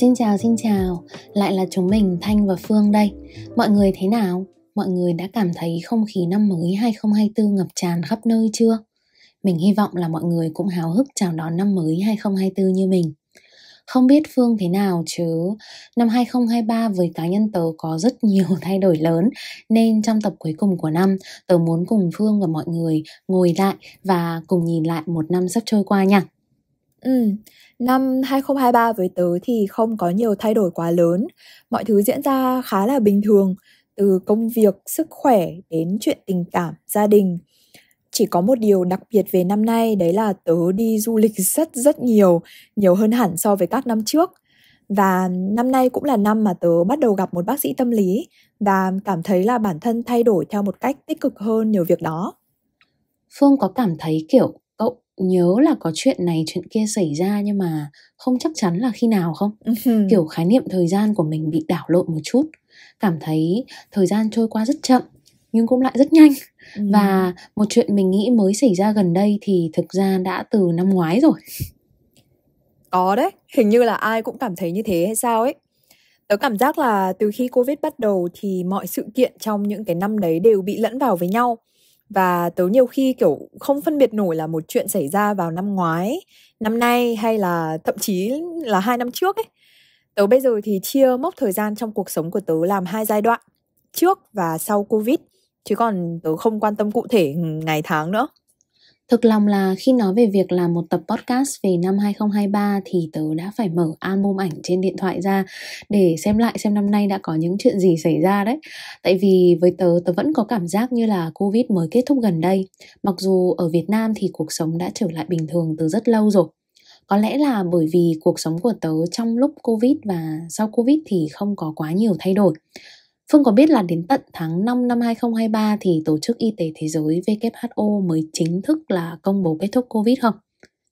Xin chào xin chào, lại là chúng mình Thanh và Phương đây. Mọi người thế nào? Mọi người đã cảm thấy không khí năm mới 2024 ngập tràn khắp nơi chưa? Mình hy vọng là mọi người cũng háo hức chào đón năm mới 2024 như mình. Không biết Phương thế nào chứ năm 2023 với cá nhân tớ có rất nhiều thay đổi lớn nên trong tập cuối cùng của năm tớ muốn cùng Phương và mọi người ngồi lại và cùng nhìn lại một năm sắp trôi qua nha. Ừm, năm 2023 với tớ thì không có nhiều thay đổi quá lớn, mọi thứ diễn ra khá là bình thường, từ công việc, sức khỏe đến chuyện tình cảm, gia đình. Chỉ có một điều đặc biệt về năm nay đấy là tớ đi du lịch rất rất nhiều, nhiều hơn hẳn so với các năm trước. Và năm nay cũng là năm mà tớ bắt đầu gặp một bác sĩ tâm lý và cảm thấy là bản thân thay đổi theo một cách tích cực hơn nhờ việc đó. Phương có cảm thấy kiểu nhớ là có chuyện này chuyện kia xảy ra nhưng mà không chắc chắn là khi nào không ừ kiểu khái niệm thời gian của mình bị đảo lộn một chút cảm thấy thời gian trôi qua rất chậm nhưng cũng lại rất nhanh ừ. và một chuyện mình nghĩ mới xảy ra gần đây thì thực ra đã từ năm ngoái rồi có đấy hình như là ai cũng cảm thấy như thế hay sao ấy tớ cảm giác là từ khi covid bắt đầu thì mọi sự kiện trong những cái năm đấy đều bị lẫn vào với nhau và tớ nhiều khi kiểu không phân biệt nổi là một chuyện xảy ra vào năm ngoái năm nay hay là thậm chí là hai năm trước ấy tớ bây giờ thì chia mốc thời gian trong cuộc sống của tớ làm hai giai đoạn trước và sau covid chứ còn tớ không quan tâm cụ thể ngày tháng nữa Thực lòng là khi nói về việc làm một tập podcast về năm 2023 thì tớ đã phải mở album ảnh trên điện thoại ra để xem lại xem năm nay đã có những chuyện gì xảy ra đấy. Tại vì với tớ, tớ vẫn có cảm giác như là Covid mới kết thúc gần đây. Mặc dù ở Việt Nam thì cuộc sống đã trở lại bình thường từ rất lâu rồi có lẽ là bởi vì cuộc sống của tớ trong lúc covid và sau covid thì không có quá nhiều thay đổi Phương có biết là đến tận tháng 5 năm 2023 thì Tổ chức Y tế Thế giới WHO mới chính thức là công bố kết thúc Covid không?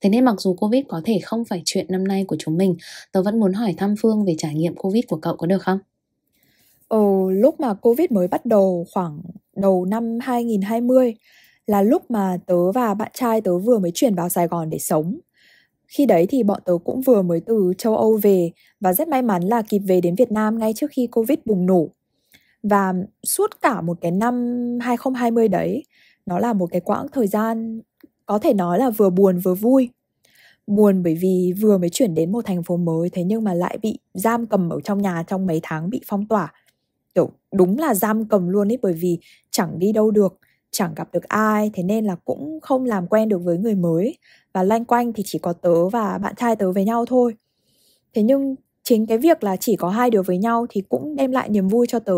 Thế nên mặc dù Covid có thể không phải chuyện năm nay của chúng mình, tớ vẫn muốn hỏi thăm Phương về trải nghiệm Covid của cậu có được không? Ừ, lúc mà Covid mới bắt đầu khoảng đầu năm 2020 là lúc mà tớ và bạn trai tớ vừa mới chuyển vào Sài Gòn để sống. Khi đấy thì bọn tớ cũng vừa mới từ châu Âu về và rất may mắn là kịp về đến Việt Nam ngay trước khi Covid bùng nổ và suốt cả một cái năm 2020 đấy nó là một cái quãng thời gian có thể nói là vừa buồn vừa vui buồn bởi vì vừa mới chuyển đến một thành phố mới thế nhưng mà lại bị giam cầm ở trong nhà trong mấy tháng bị phong tỏa kiểu đúng là giam cầm luôn ấy bởi vì chẳng đi đâu được chẳng gặp được ai thế nên là cũng không làm quen được với người mới và loanh quanh thì chỉ có tớ và bạn trai tớ với nhau thôi thế nhưng chính cái việc là chỉ có hai đứa với nhau thì cũng đem lại niềm vui cho tớ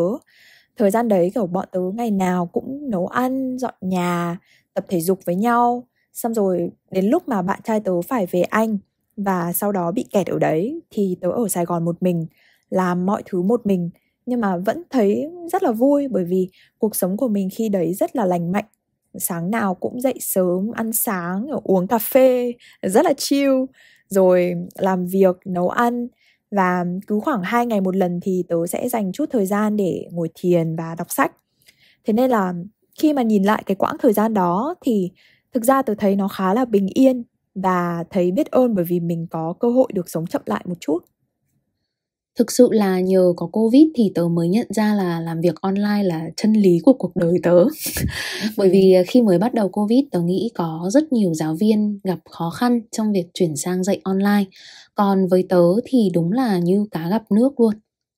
thời gian đấy kiểu bọn tớ ngày nào cũng nấu ăn dọn nhà tập thể dục với nhau xong rồi đến lúc mà bạn trai tớ phải về anh và sau đó bị kẹt ở đấy thì tớ ở sài gòn một mình làm mọi thứ một mình nhưng mà vẫn thấy rất là vui bởi vì cuộc sống của mình khi đấy rất là lành mạnh sáng nào cũng dậy sớm ăn sáng uống cà phê rất là chill rồi làm việc nấu ăn và cứ khoảng 2 ngày một lần thì tớ sẽ dành chút thời gian để ngồi thiền và đọc sách. Thế nên là khi mà nhìn lại cái quãng thời gian đó thì thực ra tớ thấy nó khá là bình yên và thấy biết ơn bởi vì mình có cơ hội được sống chậm lại một chút. Thực sự là nhờ có Covid thì tớ mới nhận ra là làm việc online là chân lý của cuộc đời tớ. Bởi vì à, khi mới bắt đầu Covid tớ nghĩ có rất nhiều giáo viên gặp khó khăn trong việc chuyển sang dạy online. Còn với tớ thì đúng là như cá gặp nước luôn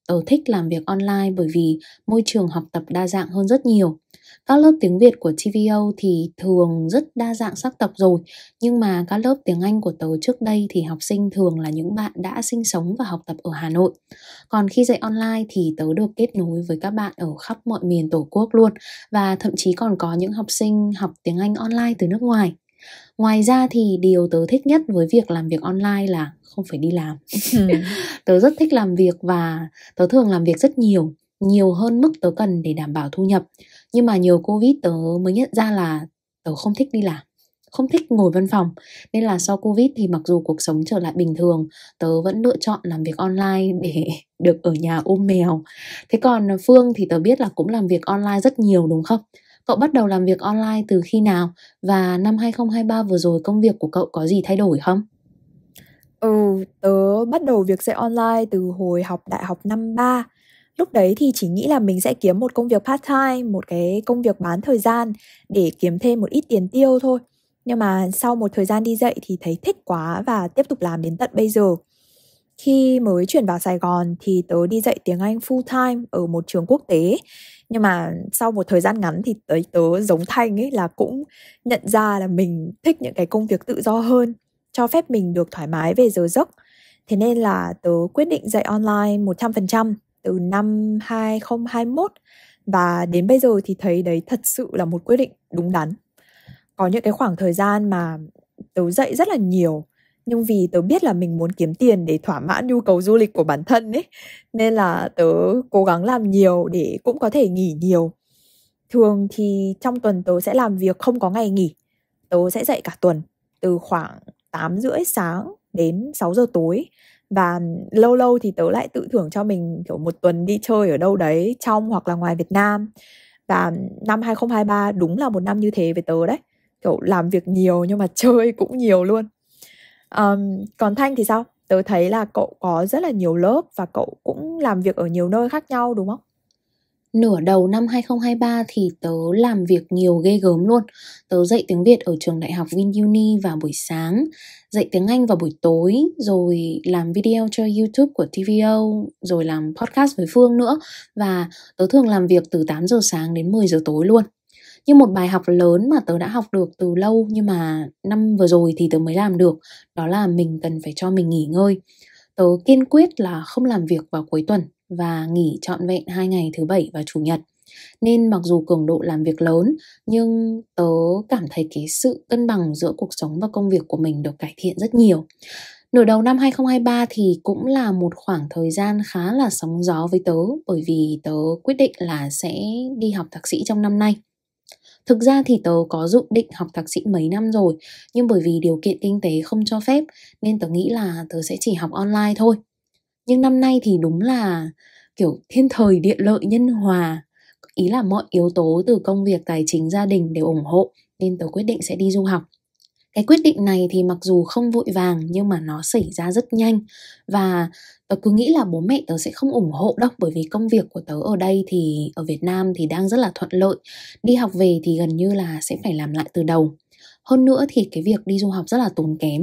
Tớ thích làm việc online bởi vì môi trường học tập đa dạng hơn rất nhiều. Các lớp tiếng Việt của TVO thì thường rất đa dạng sắc tộc rồi, nhưng mà các lớp tiếng Anh của tớ trước đây thì học sinh thường là những bạn đã sinh sống và học tập ở Hà Nội. Còn khi dạy online thì tớ được kết nối với các bạn ở khắp mọi miền Tổ quốc luôn và thậm chí còn có những học sinh học tiếng Anh online từ nước ngoài ngoài ra thì điều tớ thích nhất với việc làm việc online là không phải đi làm ừ. tớ rất thích làm việc và tớ thường làm việc rất nhiều nhiều hơn mức tớ cần để đảm bảo thu nhập nhưng mà nhiều covid tớ mới nhận ra là tớ không thích đi làm không thích ngồi văn phòng nên là sau covid thì mặc dù cuộc sống trở lại bình thường tớ vẫn lựa chọn làm việc online để được ở nhà ôm mèo thế còn phương thì tớ biết là cũng làm việc online rất nhiều đúng không Cậu bắt đầu làm việc online từ khi nào và năm 2023 vừa rồi công việc của cậu có gì thay đổi không? Ừ, tớ bắt đầu việc dạy online từ hồi học đại học năm 3. Lúc đấy thì chỉ nghĩ là mình sẽ kiếm một công việc part time, một cái công việc bán thời gian để kiếm thêm một ít tiền tiêu thôi. Nhưng mà sau một thời gian đi dạy thì thấy thích quá và tiếp tục làm đến tận bây giờ. Khi mới chuyển vào Sài Gòn thì tớ đi dạy tiếng Anh full time ở một trường quốc tế. Nhưng mà sau một thời gian ngắn thì tớ, tớ giống Thanh ấy là cũng nhận ra là mình thích những cái công việc tự do hơn, cho phép mình được thoải mái về giờ giấc. Thế nên là tớ quyết định dạy online 100% từ năm 2021 và đến bây giờ thì thấy đấy thật sự là một quyết định đúng đắn. Có những cái khoảng thời gian mà tớ dạy rất là nhiều, nhưng vì tớ biết là mình muốn kiếm tiền để thỏa mãn nhu cầu du lịch của bản thân ấy nên là tớ cố gắng làm nhiều để cũng có thể nghỉ nhiều thường thì trong tuần tớ sẽ làm việc không có ngày nghỉ tớ sẽ dậy cả tuần từ khoảng 8 rưỡi sáng đến 6 giờ tối và lâu lâu thì tớ lại tự thưởng cho mình kiểu một tuần đi chơi ở đâu đấy trong hoặc là ngoài Việt Nam và năm 2023 đúng là một năm như thế với tớ đấy kiểu làm việc nhiều nhưng mà chơi cũng nhiều luôn um, còn thanh thì sao tớ thấy là cậu có rất là nhiều lớp và cậu cũng làm việc ở nhiều nơi khác nhau đúng không Nửa đầu năm 2023 thì tớ làm việc nhiều ghê gớm luôn. Tớ dạy tiếng Việt ở trường đại học VinUni vào buổi sáng, dạy tiếng Anh vào buổi tối, rồi làm video cho YouTube của TVO, rồi làm podcast với Phương nữa. Và tớ thường làm việc từ 8 giờ sáng đến 10 giờ tối luôn như một bài học lớn mà tớ đã học được từ lâu nhưng mà năm vừa rồi thì tớ mới làm được đó là mình cần phải cho mình nghỉ ngơi tớ kiên quyết là không làm việc vào cuối tuần và nghỉ trọn vẹn hai ngày thứ bảy và chủ nhật nên mặc dù cường độ làm việc lớn nhưng tớ cảm thấy cái sự cân bằng giữa cuộc sống và công việc của mình được cải thiện rất nhiều Nửa đầu năm 2023 thì cũng là một khoảng thời gian khá là sóng gió với tớ bởi vì tớ quyết định là sẽ đi học thạc sĩ trong năm nay. Thực ra thì tớ có dự định học thạc sĩ mấy năm rồi, nhưng bởi vì điều kiện kinh tế không cho phép nên tớ nghĩ là tớ sẽ chỉ học online thôi. Nhưng năm nay thì đúng là kiểu thiên thời địa lợi nhân hòa, ý là mọi yếu tố từ công việc, tài chính, gia đình đều ủng hộ nên tớ quyết định sẽ đi du học cái quyết định này thì mặc dù không vội vàng nhưng mà nó xảy ra rất nhanh và tớ cứ nghĩ là bố mẹ tớ sẽ không ủng hộ đâu bởi vì công việc của tớ ở đây thì ở Việt Nam thì đang rất là thuận lợi đi học về thì gần như là sẽ phải làm lại từ đầu hơn nữa thì cái việc đi du học rất là tốn kém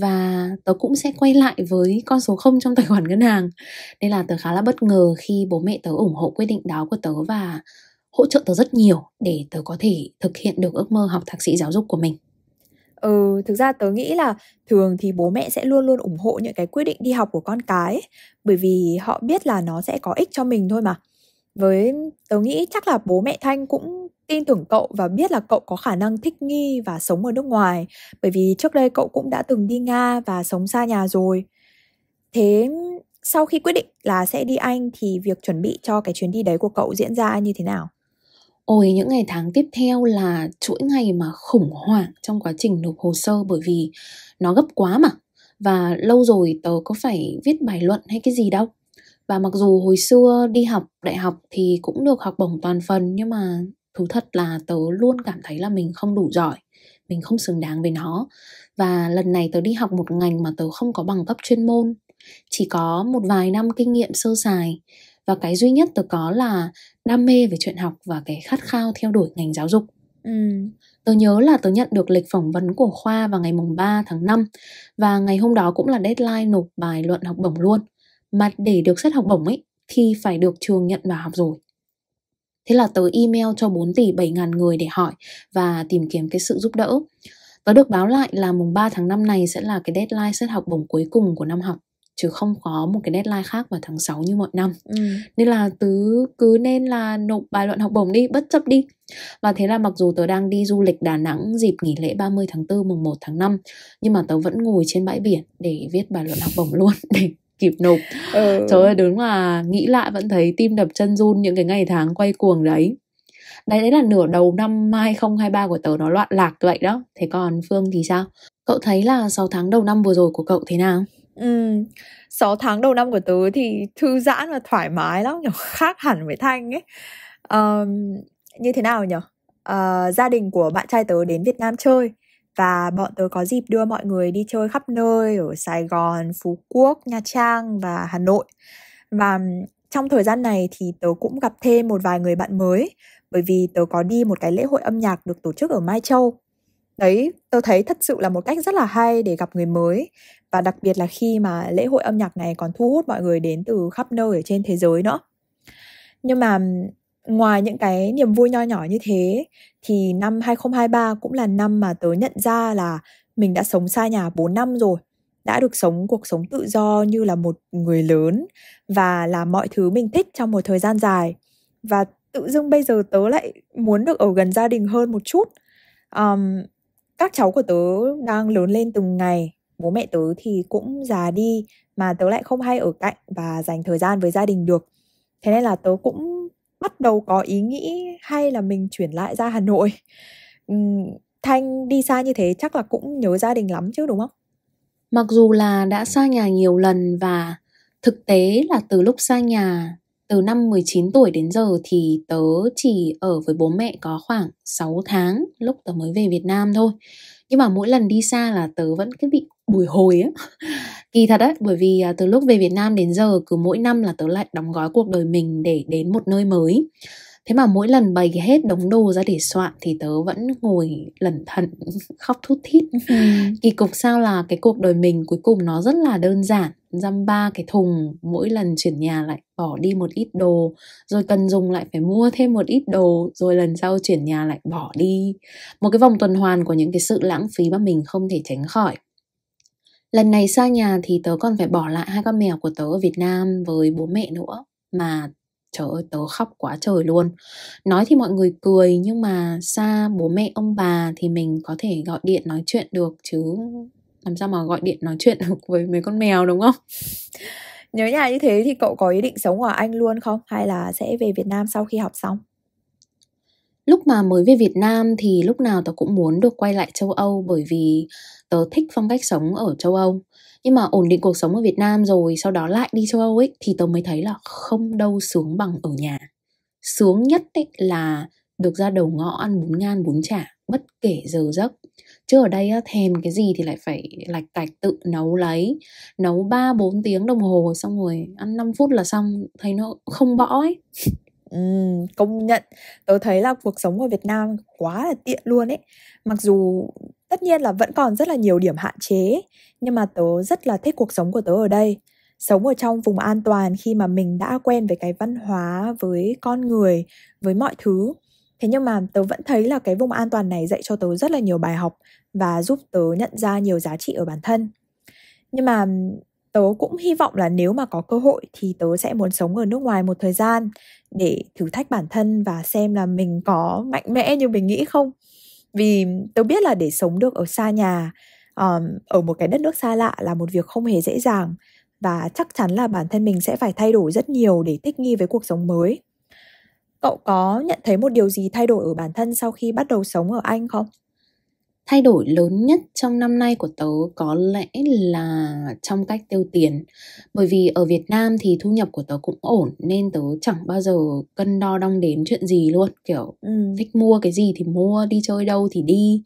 và tớ cũng sẽ quay lại với con số không trong tài khoản ngân hàng nên là tớ khá là bất ngờ khi bố mẹ tớ ủng hộ quyết định đó của tớ và hỗ trợ tớ rất nhiều để tớ có thể thực hiện được ước mơ học thạc sĩ giáo dục của mình Ừ, thực ra tớ nghĩ là thường thì bố mẹ sẽ luôn luôn ủng hộ những cái quyết định đi học của con cái bởi vì họ biết là nó sẽ có ích cho mình thôi mà. Với tớ nghĩ chắc là bố mẹ Thanh cũng tin tưởng cậu và biết là cậu có khả năng thích nghi và sống ở nước ngoài, bởi vì trước đây cậu cũng đã từng đi Nga và sống xa nhà rồi. Thế sau khi quyết định là sẽ đi Anh thì việc chuẩn bị cho cái chuyến đi đấy của cậu diễn ra như thế nào? Ôi những ngày tháng tiếp theo là chuỗi ngày mà khủng hoảng trong quá trình nộp hồ sơ bởi vì nó gấp quá mà. Và lâu rồi tớ có phải viết bài luận hay cái gì đâu. Và mặc dù hồi xưa đi học đại học thì cũng được học bổng toàn phần nhưng mà thú thật là tớ luôn cảm thấy là mình không đủ giỏi mình không xứng đáng với nó và lần này tớ đi học một ngành mà tớ không có bằng cấp chuyên môn chỉ có một vài năm kinh nghiệm sơ sài và cái duy nhất tôi có là đam mê về chuyện học và cái khát khao theo đuổi ngành giáo dục ừ. Tớ nhớ là tôi nhận được lịch phỏng vấn của Khoa vào ngày mùng 3 tháng 5 và ngày hôm đó cũng là deadline nộp bài luận học bổng luôn. Mà để được xét học bổng ấy thì phải được trường nhận vào học rồi. Thế là tớ email cho 4 tỷ 7 ngàn người để hỏi và tìm kiếm cái sự giúp đỡ. Tớ được báo lại là mùng 3 tháng 5 này sẽ là cái deadline xét học bổng cuối cùng của năm học chứ không có một cái deadline khác vào tháng 6 như mọi năm ừ. nên là tứ cứ nên là nộp bài luận học bổng đi bất chấp đi và thế là mặc dù tớ đang đi du lịch Đà Nẵng dịp nghỉ lễ 30 tháng 4 mùng 1 tháng 5 nhưng mà tớ vẫn ngồi trên bãi biển để viết bài luận học bổng luôn để kịp nộp ừ. trời ơi đúng là nghĩ lại vẫn thấy tim đập chân run những cái ngày tháng quay cuồng đấy đấy đấy là nửa đầu năm 2023 của tớ nó loạn lạc vậy đó thế còn Phương thì sao cậu thấy là 6 tháng đầu năm vừa rồi của cậu thế nào Ừ, 6 tháng đầu năm của tớ thì thư giãn và thoải mái lắm nhở khác hẳn với Thanh ấy um, như thế nào nhở uh, ờ, gia đình của bạn trai tớ đến Việt Nam chơi và bọn tớ có dịp đưa mọi người đi chơi khắp nơi ở Sài Gòn, Phú Quốc, Nha Trang và Hà Nội và trong thời gian này thì tớ cũng gặp thêm một vài người bạn mới bởi vì tớ có đi một cái lễ hội âm nhạc được tổ chức ở Mai Châu đấy tôi thấy thật sự là một cách rất là hay để gặp người mới và đặc biệt là khi mà lễ hội âm nhạc này còn thu hút mọi người đến từ khắp nơi ở trên thế giới nữa nhưng mà ngoài những cái niềm vui nho nhỏ như thế thì năm 2023 cũng là năm mà tớ nhận ra là mình đã sống xa nhà 4 năm rồi đã được sống cuộc sống tự do như là một người lớn và làm mọi thứ mình thích trong một thời gian dài và tự dưng bây giờ tớ lại muốn được ở gần gia đình hơn một chút um, các cháu của tớ đang lớn lên từng ngày bố mẹ tớ thì cũng già đi mà tớ lại không hay ở cạnh và dành thời gian với gia đình được thế nên là tớ cũng bắt đầu có ý nghĩ hay là mình chuyển lại ra hà nội thanh đi xa như thế chắc là cũng nhớ gia đình lắm chứ đúng không mặc dù là đã xa nhà nhiều lần và thực tế là từ lúc xa nhà từ năm 19 tuổi đến giờ thì tớ chỉ ở với bố mẹ có khoảng 6 tháng lúc tớ mới về Việt Nam thôi. Nhưng mà mỗi lần đi xa là tớ vẫn cứ bị bùi hồi á. Kỳ thật á, bởi vì à, từ lúc về Việt Nam đến giờ cứ mỗi năm là tớ lại đóng gói cuộc đời mình để đến một nơi mới. Thế mà mỗi lần bày hết đống đồ ra để soạn thì tớ vẫn ngồi lẩn thận khóc thút thít. Ừ. Kỳ cục sao là cái cuộc đời mình cuối cùng nó rất là đơn giản dăm ba cái thùng mỗi lần chuyển nhà lại bỏ đi một ít đồ rồi cần dùng lại phải mua thêm một ít đồ rồi lần sau chuyển nhà lại bỏ đi một cái vòng tuần hoàn của những cái sự lãng phí mà mình không thể tránh khỏi lần này xa nhà thì tớ còn phải bỏ lại hai con mèo của tớ ở việt nam với bố mẹ nữa mà trời ơi tớ khóc quá trời luôn nói thì mọi người cười nhưng mà xa bố mẹ ông bà thì mình có thể gọi điện nói chuyện được chứ làm sao mà gọi điện nói chuyện với mấy con mèo đúng không nhớ nhà như thế thì cậu có ý định sống ở anh luôn không hay là sẽ về việt nam sau khi học xong lúc mà mới về Việt Nam thì lúc nào tớ cũng muốn được quay lại châu Âu bởi vì tớ thích phong cách sống ở châu Âu. Nhưng mà ổn định cuộc sống ở Việt Nam rồi sau đó lại đi châu Âu ấy thì tớ mới thấy là không đâu sướng bằng ở nhà. Sướng nhất ấy là được ra đầu ngõ ăn bún ngan bún chả bất kể giờ giấc chứ ở đây thèm cái gì thì lại phải lạch tạch tự nấu lấy nấu 3 bốn tiếng đồng hồ xong rồi ăn 5 phút là xong thấy nó không bõ ấy Ừ, công nhận tớ thấy là cuộc sống ở Việt Nam quá là tiện luôn ấy mặc dù tất nhiên là vẫn còn rất là nhiều điểm hạn chế nhưng mà tớ rất là thích cuộc sống của tớ ở đây sống ở trong vùng an toàn khi mà mình đã quen với cái văn hóa với con người với mọi thứ Thế nhưng mà tớ vẫn thấy là cái vùng an toàn này dạy cho tớ rất là nhiều bài học và giúp tớ nhận ra nhiều giá trị ở bản thân. Nhưng mà tớ cũng hy vọng là nếu mà có cơ hội thì tớ sẽ muốn sống ở nước ngoài một thời gian để thử thách bản thân và xem là mình có mạnh mẽ như mình nghĩ không. Vì tớ biết là để sống được ở xa nhà, ở một cái đất nước xa lạ là một việc không hề dễ dàng và chắc chắn là bản thân mình sẽ phải thay đổi rất nhiều để thích nghi với cuộc sống mới Cậu có nhận thấy một điều gì thay đổi ở bản thân sau khi bắt đầu sống ở Anh không? thay đổi lớn nhất trong năm nay của tớ có lẽ là trong cách tiêu tiền bởi vì ở việt nam thì thu nhập của tớ cũng ổn nên tớ chẳng bao giờ cân đo đong đếm chuyện gì luôn kiểu ừ. thích mua cái gì thì mua đi chơi đâu thì đi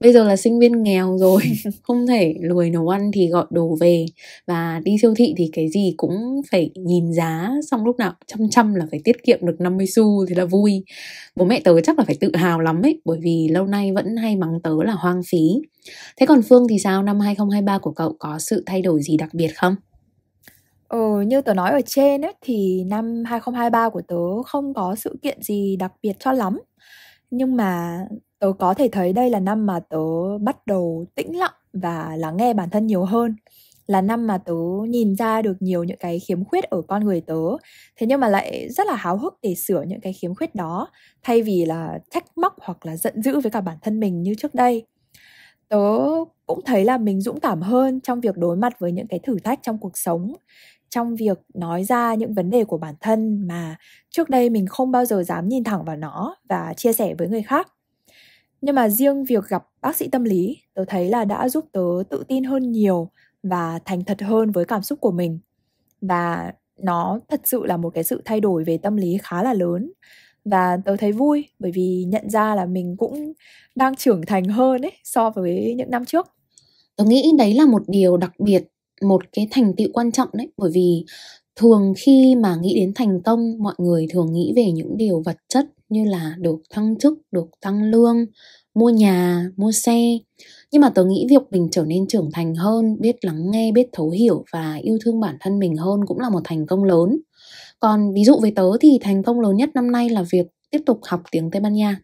bây giờ là sinh viên nghèo rồi không thể lùi nấu ăn thì gọi đồ về và đi siêu thị thì cái gì cũng phải nhìn giá xong lúc nào chăm chăm là phải tiết kiệm được 50 xu thì là vui bố mẹ tớ chắc là phải tự hào lắm ấy bởi vì lâu nay vẫn hay mắng tớ là hoang phí. Thế còn Phương thì sao? Năm 2023 của cậu có sự thay đổi gì đặc biệt không? Ừ, như tớ nói ở trên ấy, thì năm 2023 của tớ không có sự kiện gì đặc biệt cho lắm. Nhưng mà tớ có thể thấy đây là năm mà tớ bắt đầu tĩnh lặng và lắng nghe bản thân nhiều hơn là năm mà tớ nhìn ra được nhiều những cái khiếm khuyết ở con người tớ thế nhưng mà lại rất là háo hức để sửa những cái khiếm khuyết đó thay vì là trách móc hoặc là giận dữ với cả bản thân mình như trước đây tớ cũng thấy là mình dũng cảm hơn trong việc đối mặt với những cái thử thách trong cuộc sống trong việc nói ra những vấn đề của bản thân mà trước đây mình không bao giờ dám nhìn thẳng vào nó và chia sẻ với người khác nhưng mà riêng việc gặp bác sĩ tâm lý tớ thấy là đã giúp tớ tự tin hơn nhiều và thành thật hơn với cảm xúc của mình và nó thật sự là một cái sự thay đổi về tâm lý khá là lớn và tớ thấy vui bởi vì nhận ra là mình cũng đang trưởng thành hơn ấy so với những năm trước tớ nghĩ đấy là một điều đặc biệt một cái thành tựu quan trọng đấy bởi vì thường khi mà nghĩ đến thành công mọi người thường nghĩ về những điều vật chất như là được thăng chức được tăng lương mua nhà mua xe nhưng mà tớ nghĩ việc mình trở nên trưởng thành hơn biết lắng nghe biết thấu hiểu và yêu thương bản thân mình hơn cũng là một thành công lớn còn ví dụ với tớ thì thành công lớn nhất năm nay là việc tiếp tục học tiếng tây ban nha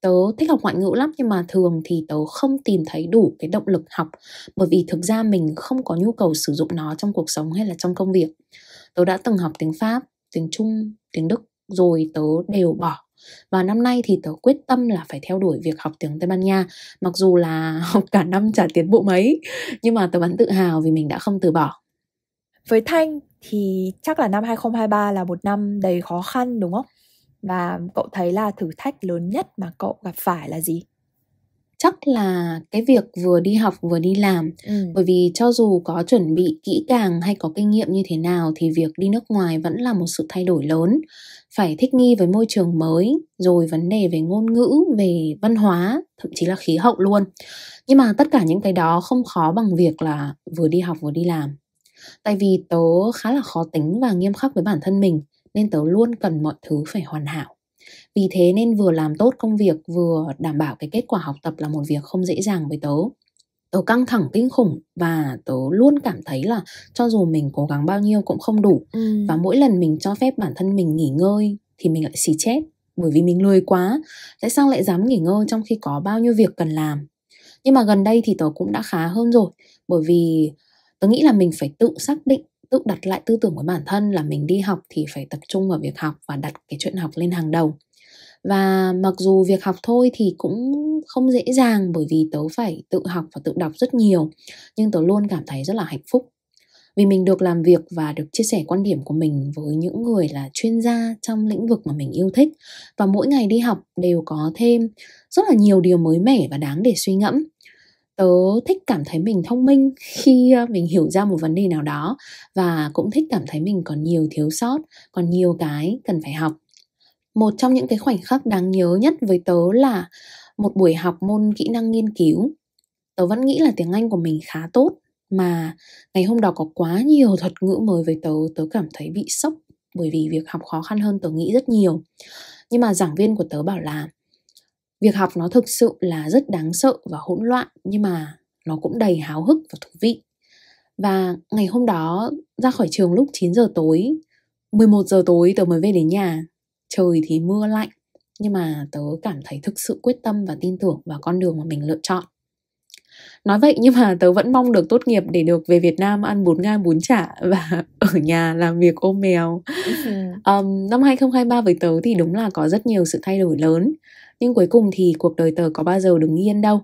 tớ thích học ngoại ngữ lắm nhưng mà thường thì tớ không tìm thấy đủ cái động lực học bởi vì thực ra mình không có nhu cầu sử dụng nó trong cuộc sống hay là trong công việc tớ đã từng học tiếng pháp tiếng trung tiếng đức rồi tớ đều bỏ và năm nay thì tớ quyết tâm là phải theo đuổi việc học tiếng Tây Ban Nha Mặc dù là học cả năm chả tiến bộ mấy Nhưng mà tớ vẫn tự hào vì mình đã không từ bỏ Với Thanh thì chắc là năm 2023 là một năm đầy khó khăn đúng không? Và cậu thấy là thử thách lớn nhất mà cậu gặp phải là gì? chắc là cái việc vừa đi học vừa đi làm ừ. bởi vì cho dù có chuẩn bị kỹ càng hay có kinh nghiệm như thế nào thì việc đi nước ngoài vẫn là một sự thay đổi lớn phải thích nghi với môi trường mới rồi vấn đề về ngôn ngữ về văn hóa thậm chí là khí hậu luôn nhưng mà tất cả những cái đó không khó bằng việc là vừa đi học vừa đi làm tại vì tớ khá là khó tính và nghiêm khắc với bản thân mình nên tớ luôn cần mọi thứ phải hoàn hảo vì thế nên vừa làm tốt công việc vừa đảm bảo cái kết quả học tập là một việc không dễ dàng với tớ tớ căng thẳng kinh khủng và tớ luôn cảm thấy là cho dù mình cố gắng bao nhiêu cũng không đủ ừ. và mỗi lần mình cho phép bản thân mình nghỉ ngơi thì mình lại xì chết bởi vì mình lười quá tại sao lại dám nghỉ ngơi trong khi có bao nhiêu việc cần làm nhưng mà gần đây thì tớ cũng đã khá hơn rồi bởi vì tớ nghĩ là mình phải tự xác định tự đặt lại tư tưởng của bản thân là mình đi học thì phải tập trung vào việc học và đặt cái chuyện học lên hàng đầu và mặc dù việc học thôi thì cũng không dễ dàng bởi vì tớ phải tự học và tự đọc rất nhiều nhưng tớ luôn cảm thấy rất là hạnh phúc vì mình được làm việc và được chia sẻ quan điểm của mình với những người là chuyên gia trong lĩnh vực mà mình yêu thích và mỗi ngày đi học đều có thêm rất là nhiều điều mới mẻ và đáng để suy ngẫm tớ thích cảm thấy mình thông minh khi ờ, mình hiểu ra một vấn đề nào đó và cũng thích cảm thấy mình còn nhiều thiếu sót còn nhiều cái cần phải học một trong những cái khoảnh khắc đáng nhớ nhất với tớ là một buổi học môn kỹ năng nghiên cứu tớ vẫn nghĩ là tiếng anh của mình khá tốt mà ngày hôm đó có quá nhiều thuật ngữ mới với tớ tớ cảm thấy bị sốc bởi vì việc học khó khăn hơn tớ nghĩ rất nhiều nhưng mà giảng viên của tớ bảo là việc học nó thực sự là rất đáng sợ và hỗn loạn nhưng mà nó cũng đầy háo hức và thú vị và ngày hôm đó ra khỏi trường lúc 9 giờ tối 11 giờ tối tớ mới về đến nhà trời thì mưa lạnh nhưng mà tớ cảm thấy thực sự quyết tâm và tin tưởng vào con đường mà mình lựa chọn Nói vậy nhưng mà tớ vẫn mong được tốt nghiệp để được về Việt Nam ăn bún ngan bún chả và ở nhà làm việc ôm mèo. um, năm 2023 với tớ thì đúng là có rất nhiều sự thay đổi lớn. Nhưng cuối cùng thì cuộc đời tớ có bao giờ đứng yên đâu.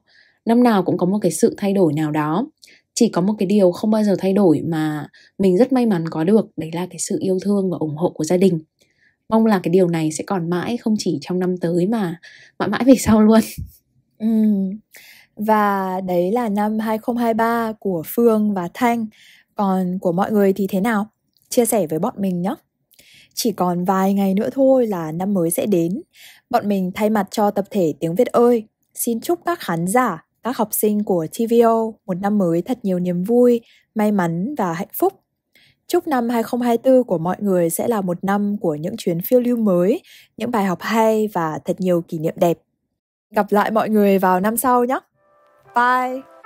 Năm nào cũng có một cái sự thay đổi nào đó. Chỉ có một cái điều không bao giờ thay đổi mà mình rất may mắn có được. Đấy là cái sự yêu thương và ủng hộ của gia đình mong là cái điều này sẽ còn mãi không chỉ trong năm tới mà mãi mãi về sau luôn ừ. và đấy là năm 2023 của Phương và Thanh còn của mọi người thì thế nào chia sẻ với bọn mình nhé chỉ còn vài ngày nữa thôi là năm mới sẽ đến bọn mình thay mặt cho tập thể tiếng Việt ơi xin chúc các khán giả các học sinh của TVO một năm mới thật nhiều niềm vui, may mắn và hạnh phúc. Chúc năm 2024 của mọi người sẽ là một năm của những chuyến phiêu lưu mới, những bài học hay và thật nhiều kỷ niệm đẹp. Gặp lại mọi người vào năm sau nhé. Bye!